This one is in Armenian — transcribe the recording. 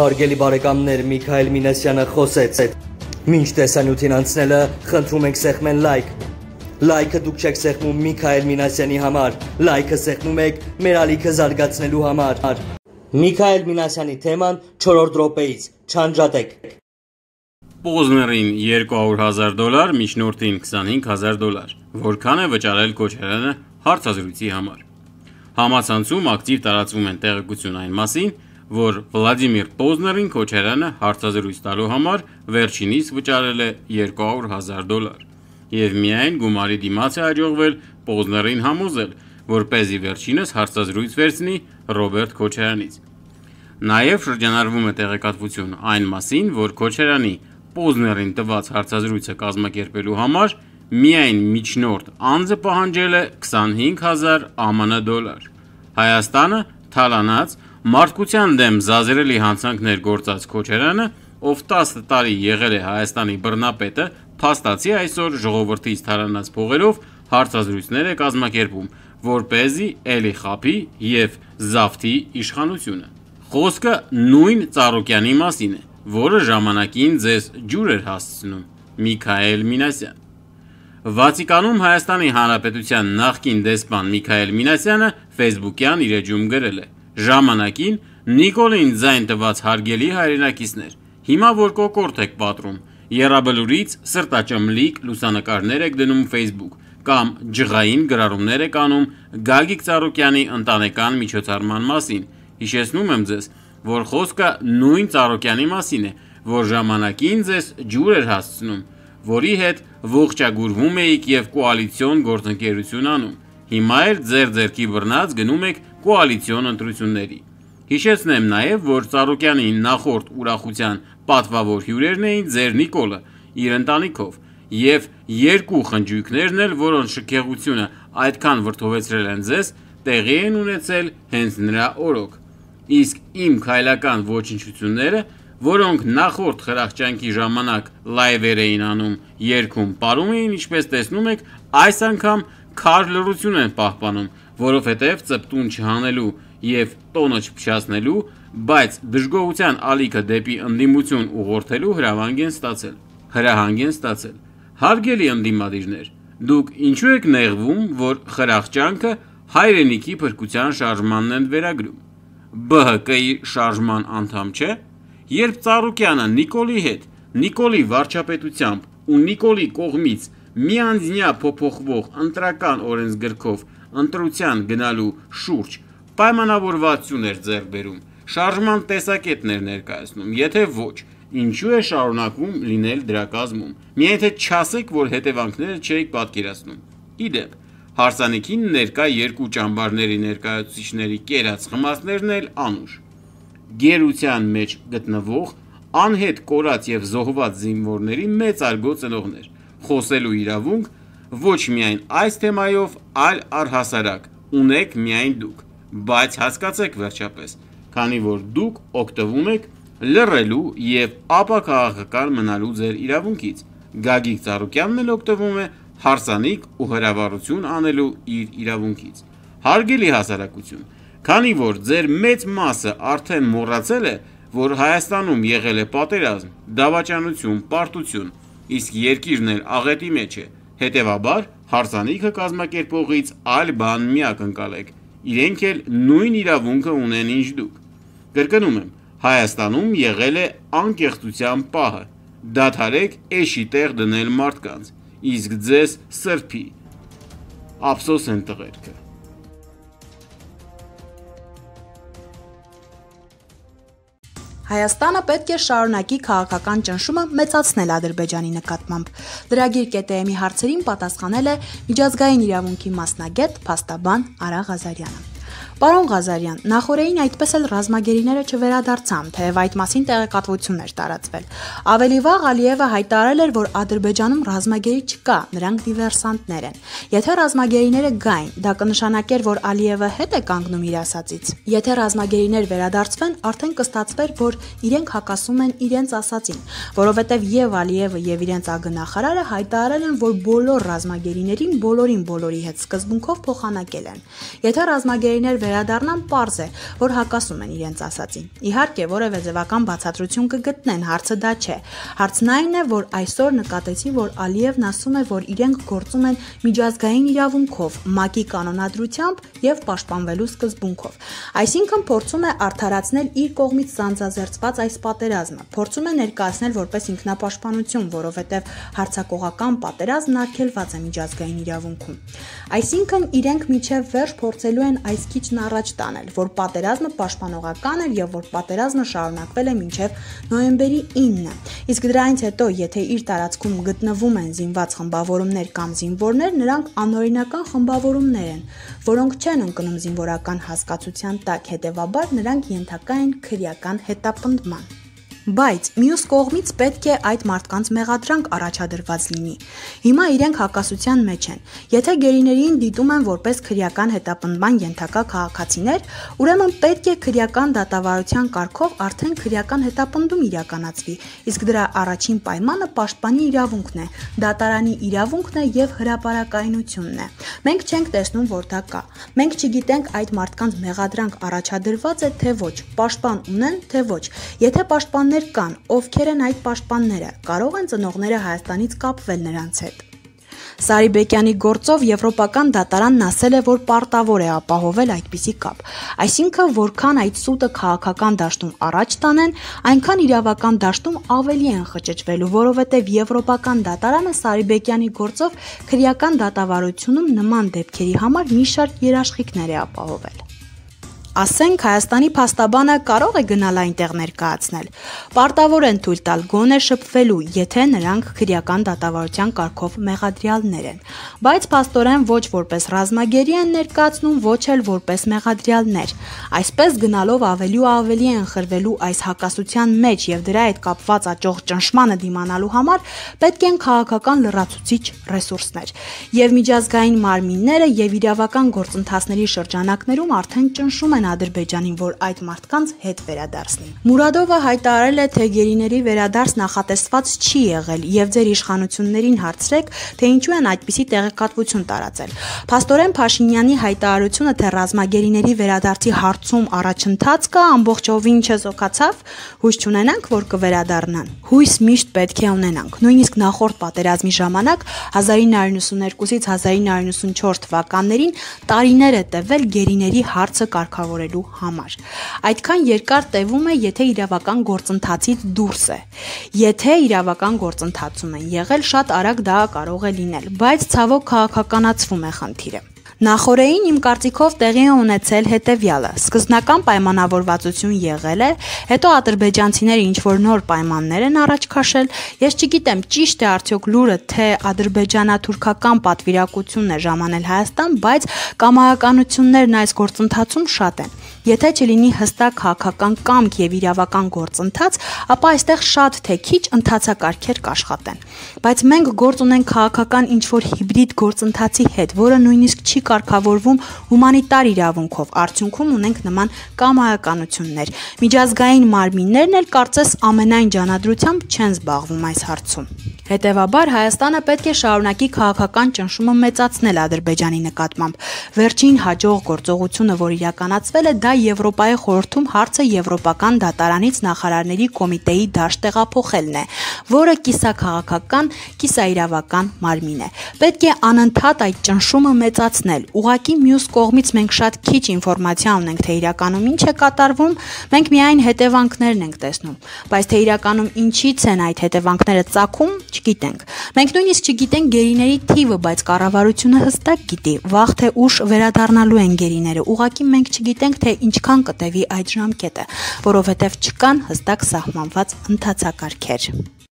Հարգելի բարեկամներ, Միքայել Մինասյանը խոսեց։ Մինչ տեսանյութին անցնելը խնդրում ենք սեղմեն լայք։ Լայքը դուք չեք սեղմում Միքայել Մինասյանի համար, լայքը սեղմում եք մեր ալիքը զարգացնելու համար։ Միքայել Մինասյանի թեման 4-րդ րոպեից չանջատեք։ Պոզներին 200.000 դոլար, միջնորդին 25.000 դոլար։ Որքան է վճարել Քոչարյանը հարցազրույցի համար։ Համացանցում ակտիվ տարածվում են տեղեկություն այն մասին, որ Վլադիմիր Պոզներին Քոչարյանը հարցազրույց տալու համար վերջինիս վճարել է 200.000 դոլար։ Եվ միայն գումարի դիմաց է հաջողվել Պոզներին համոզել, որ เป զի վերջինս հարցազրույց վերցնի Ռոբերտ Քոչարյանից։ Նաև շրջանառվում է տեղեկատվություն այն մասին, որ Քոչարյանի Պոզներին տված հարցազրույցը կազմակերպելու համար միայն միջնորդ անձը պահանջել է 25000 ԱՄՆ դոլար։ Հայաստանը թալանած Մարդկության դեմ զազերելի հանցանքներ գործած Քոչարյանը, ով 10 տարի եղել է Հայաստանի բռնապետը, փաստացի այսօր ժողովրդից թարանած փողերով հարցազրույցներ է կազմակերպում, որ เป զի էլի խափի եւ զավթի իշխանությունը։ Խոսքը նույն Ծառուկյանի մասին է, որը ժամանակին ձեզ ջուր էր հասցնում Միքայել Մինասյան։ Վատիկանում Հայաստանի Հանրապետության նախկին դեսպան Միքայել Մինասյանը Facebook-յան իր էջում գրել է ժամանակին Նիկոլին ձայն տված հարգելի հայրենակիցներ, հիմա որ կոկորտ եք պատրում, երաբլուրից սրտաճմլիկ լուսանկարներ եք դնում Facebook կամ ջղային գրառումներ եք անում Գագիկ Ծառուկյանի ընտանեկան միջոցառման մասին։ Հիշեցնում եմ ձեզ, որ խոսքը նույն Ծառուկյանի մասին է, որ ժամանակին ձեզ ջուր էր հասցնում, որի հետ ողջագուրվում էիք եւ կոալիցիոն գործընկերություն անում։ Հիմա էլ ձեր ձերքի բռնած գնում եք կոալիցիոն ընտրությունների։ Հիշեցնեմ նաև, որ Ծառուկյանի նախորդ ուրախության պատվավոր հյուրերն էին ձեր Նիկոլը իր ընտանիքով եւ երկու խնջույքներն էլ, որոնց շքեղությունը այդքան վրթովեցրել են ձեզ, տեղի են ունեցել հենց նրա օրոք։ Իսկ իմ քայլական ոչնչությունները, որոնք նախորդ խրախճանքի ժամանակ լայվեր էին անում, երկում, ապարում էին, ինչպես տեսնում եք, այս անգամ քար լրություն են պահպանում, որովհետև ծպտուն չհանելու եւ տոնը չփչացնելու, բայց դժգոհության ալիքը դեպի ընդդիմություն ուղղորդելու հրահանգ են ստացել։ Հրահանգ են ստացել։ Հարգելի ընդդիմադիրներ, դուք ինչու եք նեղվում, որ խրախճանքը հայրենիքի փրկության շարժմանն են վերագրում։ ԲՀԿ-ի շարժման անդամ չէ, երբ Ծառուկյանը Նիկոլի հետ, Նիկոլի վարչապետությամբ ու Նիկոլի կողմից միանձնյա փոփոխվող ընտրական օրենսգրքով ընտրության գնալու շուրջ պայմանավորվածություն էր ձեռք բերում, շարժման տեսակետներ ներկայացնում, եթե ոչ, ինչու է շարունակում լինել դրա կազմում։ Միայն թե չասեք, որ հետևանքները չեք պատկերացնում։ Իդեպ, հարսանիքին ներկա երկու ճամբարների ներկայացուցիչների կերած խմածներն էլ անուշ։ Գերության մեջ գտնվող անհետ կորած եւ զոհված զինվորների մեծ արգո ծնողներ, խոսելու իրավունք ոչ միայն այս թեմայով, այլ առհասարակ։ Ունեք միայն դուք, բայց հասկացեք վերջապես, քանի որ դուք օգտվում եք լռելու եւ ապակաղակական մնալու ձեր իրավունքից։ Գագիկ Ծառուկյանն էլ օգտվում է հարսանիք ու հրավառություն անելու իր իրավունքից։ Հարգելի հասարակություն, քանի որ ձեր մեծ մասը արդեն մոռացել է, որ Հայաստանում եղել է պատերազմ, դավաճանություն, պարտություն, իսկ երկիրն էլ աղետի մեջ է, Հետևաբար, հարսանիքը կազմակերպողից այլ բան մի ակնկալեք, իրենք էլ նույն իրավունքը ունեն ինչ դուք: Կրկնում եմ, Հայաստանում եղել է անկեղծության պահը, դադարեք էշի տեղ դնել մարդկանց, իսկ ձեզ սրբի, ափսոս են տղերքը: Հայաստանը պետք է շարունակի քաղաքական ճնշումը մեծացնել Ադրբեջանի նկատմամբ։ Լրագիր կետեմի հարցերին պատասխանել է միջազգային իրավունքի մասնագետ, փաստաբան Արա Ղազարյանը։ Պարոն Ղազարյան, նախորդին այդպես էլ ռազմագերիները չվերադարձան, թեև այդ մասին տեղեկատվություն էր տարածվել։ Ավելի վաղ Ալիևը հայտարարել էր, որ Ադրբեջանում ռազմագերի չկա, նրանք դիվերսանտներ են։ Եթե ռազմագերիները գային, դա կնշանակեր, որ Ալիևը հետ է կանգնում իր ասացից։ Եթե ռազմագերիներ վերադարձվեն, արդեն կստացվեր, որ իրենք հակասում են իրենց ասացին, որովհետև եւ Ալիևը եւ իրենց ագնախարարը հայտարարել են, որ բոլոր ռազմագերիներին բոլորին բոլորի հետ սկզբունքով փոխանակել են։ Եթե ռազմագերիներ վերադառնան, པարզ է, որ հակասում են իրենց ասածին։ Իհարկե, որևէ ձևական բացատրություն կգտնեն, հարցը դա չէ։ Հարցն այն է, որ այսօր նկատեցի, որ Ալիևն ասում է, որ իրենք գործում են միջազգային իրավունքով, ՄԱԿ-ի կանոնադրությամբ եւ պաշտպանվելու սկզբունքով։ Այսինքն փորձում է արդարացնել իր կողմից սանձազերծված այս պատերազմը։ Փորձում է ներկայացնել որպես ինքնապաշտպանություն, որովհետեւ հարցակողական պատերազմն արգելված է միջազգային իրավունքում։ Այսինքն իրենք միջև վերջ փորձելու են այս քիչ Հայաստանն առաջ տանել, որ պատերազմը պաշտպանողական էր եւ որ պատերազմը շարունակվել է մինչեւ նոյեմբերի 9-ը։ Իսկ դրանից հետո, եթե իր տարածքում գտնվում են զինված խմբավորումներ կամ զինվորներ, նրանք անօրինական խմբավորումներ են, որոնք չեն ընկնում զինվորական հասկացության տակ, հետեւաբար նրանք ենթակա են քրեական հետապնդման։ Բայց մյուս կողմից պետք է այդ մարդկանց մեղադրանք առաջադրված լինի։ Հիմա իրենք հակասության մեջ են։ Եթե գերիներին դիտում են որպես քրեական հետապնդման ենթակա քաղաքացիներ, ուրեմն պետք է քրեական դատավարության կարգով արդեն քրեական հետապնդում իրականացվի, իսկ դրա առաջին պայմանը պաշտպանի իրավունքն է, դատարանի իրավունքն է եւ հրաապարակայնությունն է։ Մենք չենք տեսնում, որ դա կա։ Մենք չգիտենք այդ մարդկանց մեղադրանք առաջադրված է թե ոչ, պաշտպան ունեն թե ոչ։ Եթե պաշտպաններ ծնողներ կան, ովքեր են այդ պաշտպանները, կարող են ծնողները Հայաստանից կապվել նրանց հետ։ Սարիբեկյանի գործով եվրոպական դատարանն ասել է, որ պարտավոր է ապահովել այդպիսի կապ։ Այսինքն, որքան այդ սուտը քաղաքական դաշտում առաջ տանեն, այնքան իրավական դաշտում ավելի են խճճվելու, որովհետև եվրոպական դատարանը Սարիբեկյանի գործով քրեական դատավարությունում նման դեպքերի համար մի շարք երաշխիքներ է ապահովել։ Ասենք Հայաստանի փաստաբանը կարող է գնալ այնտեղ ներկայացնել։ Պարտավոր են թույլ տալ գոնե շփվելու, եթե նրանք քրեական դատավարության կարգով մեղադրյալներ են։ Բայց փաստորեն ոչ որպես ռազմագերի են ներկայացնում, ոչ էլ որպես մեղադրյալներ։ Այսպես գնալով ավելի ու ավելի են խրվելու այս հակասության մեջ եւ դրա հետ կապված աճող ճնշմանը դիմանալու համար պետք են քաղաքական լրացուցիչ ռեսուրսներ։ Եվ միջազգային մարմինները եւ իրավական գործընթացների շրջանակներում արդեն ճնշում են Ադրբեջանին, որ այդ մարդկանց հետ վերադարձնի։ Մուրադովը հայտարարել է, թե գերիների վերադարձ նախատեսված չի եղել եւ ձեր իշխանություններին հարցրեք, թե ինչու են այդպիսի տեղեկատվություն տարածել։ Փաստորեն Փաշինյանի հայտարարությունը, թե ռազմագերիների վերադարձի հարցում առաջընթացը ամբողջովին չզոկացավ, հույս ունենանք, որ կվերադառնան։ Հույս միշտ պետք է ունենանք։ Նույնիսկ նախորդ պատերազմի ժամանակ 1992-ից 1994 թվականներին տարիներ է տևել գերիների հարցը կարգավորման ձևավորելու համար։ Այդքան երկար տևում է, եթե իրավական գործընթացից դուրս է։ Եթե իրավական գործընթացում են եղել, շատ արագ դա կարող է լինել, բայց ցավոք քաղաքականացվում է խնդիրը։ Նախորդին իմ կարծիքով տեղի է ունեցել հետևյալը. սկզբնական պայմանավորվածություն եղել է, հետո ադրբեջանցիները ինչ որ նոր պայմաններ են առաջ քաշել։ Ես չգիտեմ, ճիշտ է արդյոք լուրը, թե ադրբեջանա-թուրքական պատվիրակությունն է ժամանել Հայաստան, բայց կամայականություններն այս գործընթացում շատ են։ Եթե չլինի հստակ հակական կամք եւ իրավական գործընթաց, ապա այստեղ շատ թե քիչ ընթացակարգեր կաշխատեն։ Բայց մենք գործ ունենք քաղաքական ինչ որ հիբրիդ գործընթացի հետ, որը նույնիսկ չի կարգավորվում հումանիտար իրավունքով, արդյունքում ունենք նման կամայականություններ։ Միջազգային մարմիններն էլ կարծես ամենայն ջանադրությամբ չեն զբաղվում այս հարցում։ Հետևաբար Հայաստանը պետք է շարունակի քաղաքական ճնշումը մեծացնել Ադրբեջանի նկատմամբ։ Վերջին հաջող գործողությունը, որ իրականացվել է, դա Եվրոպայի խորհրդում հարցը Եվրոպական դատարանից նախարարների կոմիտեի դաշտ տեղափոխելն է որը կիսաքաղաքական, կիսաիրավական մարմին է։ Պետք է անընդհատ այդ ճնշումը մեծացնել։ Ուղղակի մյուս կողմից մենք շատ քիչ ինֆորմացիա ունենք, թե իրականում ինչ է կատարվում, մենք միայն հետևանքներն ենք տեսնում, բայց թե իրականում ինչից են այդ հետևանքները ծագում, չգիտենք։ Մենք նույնիսկ չգիտենք գերիների թիվը, բայց կառավարությունը հստակ գիտի, վաղ թե ուշ վերադառնալու են գերիները։ Ուղղակի մենք չգիտենք, թե ինչքան կտևի այդ ժամկետը, որովհետև չկան հստակ սահմանված ընթացակարգեր։